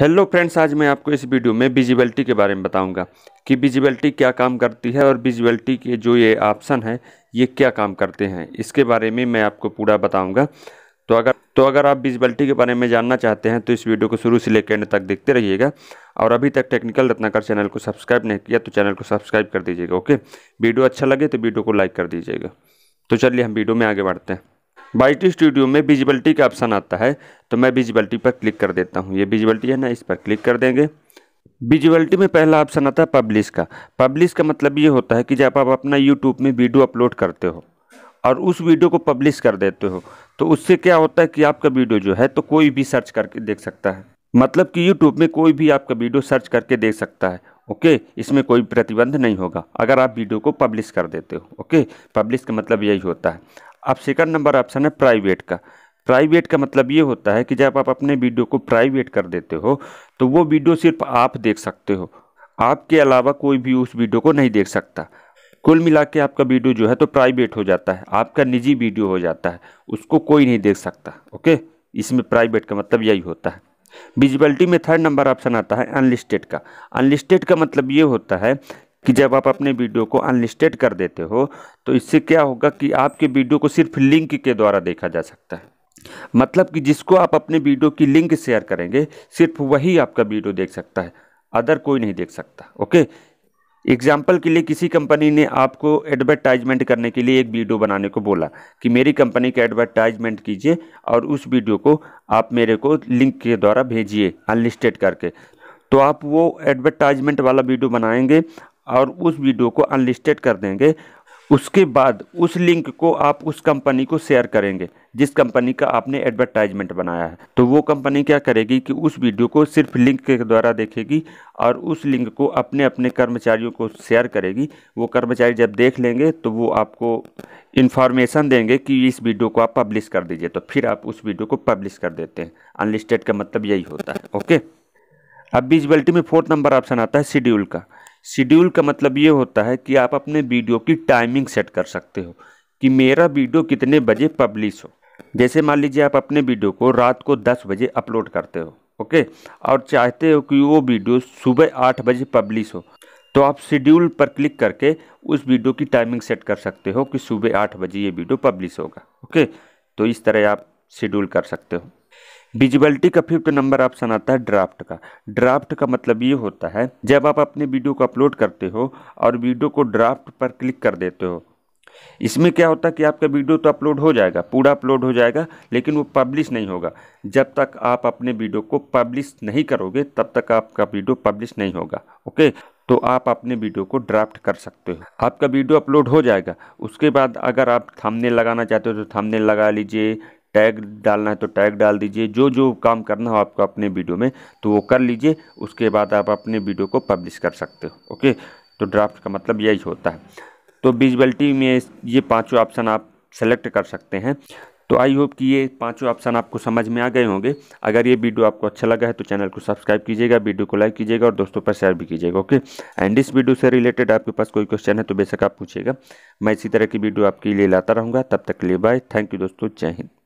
hello friends आज मैं आपको इस वीडियो में विजिबिलिटी के बारे में बताऊंगा कि विजिबिलिटी क्या काम करती है और विजिबिलिटी के जो ये ऑप्शन है ये क्या काम करते हैं इसके बारे में मैं आपको पूरा बताऊंगा तो अगर तो अगर आप विजिबिलिटी के बारे में जानना चाहते हैं तो इस वीडियो को शुरू से लेकर एंड तक देखते रहिएगा और अभी तक टेक्निकल रत्नाकर चैनल को सब्सक्राइब नहीं किया तो चैनल को सब्सक्राइब कर दीजिएगा ओके वीडियो अच्छा लगे तो वीडियो को लाइक कर दीजिएगा तो चलिए हम वीडियो में आगे बढ़ते हैं वाइट स्टूडियो में विजिबिलिटी का ऑप्शन आता है तो मैं विजिबिलिटी पर क्लिक कर देता हूँ ये विजिबिलिटी है ना इस पर क्लिक कर देंगे विजुअलिटी में पहला ऑप्शन आता है पब्लिश का पब्लिश का मतलब ये होता है कि जब आप अपना यूट्यूब में वीडियो अपलोड करते हो और उस वीडियो को पब्लिश कर देते हो तो उससे क्या होता है कि आपका वीडियो जो है तो कोई भी सर्च करके देख सकता है मतलब कि यूट्यूब में कोई भी आपका वीडियो सर्च करके देख सकता है ओके इसमें कोई प्रतिबंध नहीं होगा अगर आप वीडियो को पब्लिश कर देते हो ओके पब्लिश का मतलब यही होता है अब सेकंड नंबर ऑप्शन है प्राइवेट का प्राइवेट का मतलब ये होता है कि जब आप अपने वीडियो को प्राइवेट कर देते हो तो वो वीडियो सिर्फ आप देख सकते हो आपके अलावा कोई भी उस वीडियो को नहीं देख सकता कुल मिला के आपका वीडियो जो है तो प्राइवेट हो जाता है आपका निजी वीडियो हो जाता है उसको कोई नहीं देख सकता ओके इसमें प्राइवेट का मतलब यही होता है विजिबिलिटी में थर्ड नंबर ऑप्शन आता है अनलिस्टेड का अनलिस्टेड का मतलब ये होता है कि जब आप अपने वीडियो को अनलिस्टेड कर देते हो तो इससे क्या होगा कि आपके वीडियो को सिर्फ लिंक के द्वारा देखा जा सकता है मतलब कि जिसको आप अपने वीडियो की लिंक शेयर करेंगे सिर्फ वही आपका वीडियो देख सकता है अदर कोई नहीं देख सकता ओके एग्जाम्पल के लिए किसी कंपनी ने आपको एडवर्टाइजमेंट करने के लिए एक वीडियो बनाने को बोला कि मेरी कंपनी का एडवर्टाइजमेंट कीजिए और उस वीडियो को आप मेरे को लिंक के द्वारा भेजिए अनलिस्टेड करके तो आप वो एडवर्टाइजमेंट वाला वीडियो बनाएंगे और उस वीडियो को अनलिस्टेड कर देंगे उसके बाद उस लिंक को आप उस कंपनी को शेयर करेंगे जिस कंपनी का आपने एडवर्टाइजमेंट बनाया है तो वो कंपनी क्या करेगी कि उस वीडियो को सिर्फ लिंक के द्वारा देखेगी और उस लिंक को अपने अपने कर्मचारियों को शेयर करेगी वो कर्मचारी जब देख लेंगे तो वो आपको इन्फॉर्मेशन देंगे कि इस वीडियो को आप पब्लिश कर दीजिए तो फिर आप उस वीडियो को पब्लिश कर देते हैं अनलिस्टेड का मतलब यही होता है ओके अब विजिबिलिटी में फोर्थ नंबर ऑप्शन आता है शेड्यूल का शेड्यूल का मतलब ये होता है कि आप अपने वीडियो की टाइमिंग सेट कर सकते हो कि मेरा वीडियो कितने बजे पब्लिश हो जैसे मान लीजिए आप अपने वीडियो को रात को दस बजे अपलोड करते हो ओके और चाहते हो कि वो वीडियो सुबह आठ बजे पब्लिश हो तो आप शेड्यूल पर क्लिक करके उस वीडियो की टाइमिंग सेट कर सकते हो कि सुबह आठ बजे ये वीडियो पब्लिश होगा ओके तो इस तरह आप शेड्यूल कर सकते हो विजिबिलिटी का फिफ्थ नंबर ऑप्शन आता है ड्राफ्ट का ड्राफ्ट का मतलब ये होता है जब आप अपने वीडियो को अपलोड करते हो और वीडियो को ड्राफ्ट पर क्लिक कर देते हो इसमें क्या होता है कि आपका वीडियो तो अपलोड हो जाएगा पूरा अपलोड हो जाएगा लेकिन वो पब्लिश नहीं होगा जब तक आप अपने वीडियो को पब्लिश नहीं करोगे तब तक आपका वीडियो पब्लिश नहीं होगा ओके तो आप अपने वीडियो को ड्राफ्ट कर सकते हो आपका वीडियो अपलोड हो जाएगा उसके बाद अगर आप थंबनेल लगाना चाहते हो तो थंबनेल लगा लीजिए टैग डालना है तो टैग डाल दीजिए जो जो काम करना हो आपको अपने वीडियो में तो वो कर लीजिए उसके बाद आप अपने वीडियो को पब्लिश कर सकते हो ओके तो ड्राफ्ट का मतलब यही होता है तो विजिबलिटी में ये पाँचों ऑप्शन आप सेलेक्ट कर सकते हैं तो आई होप कि ये पांचों ऑप्शन आपको समझ में आ गए होंगे अगर ये वीडियो आपको अच्छा लगा है तो चैनल को सब्सक्राइब कीजिएगा वीडियो को लाइक कीजिएगा और दोस्तों पर शेयर भी कीजिएगा ओके एंड इस वीडियो से रिलेटेड आपके पास कोई क्वेश्चन है तो बेशक आप पूछिएगा मैं इसी तरह की वीडियो आपके लिए लाता रहूँगा तब तक के लिए बाय थैंक यू दोस्तों जय हिंद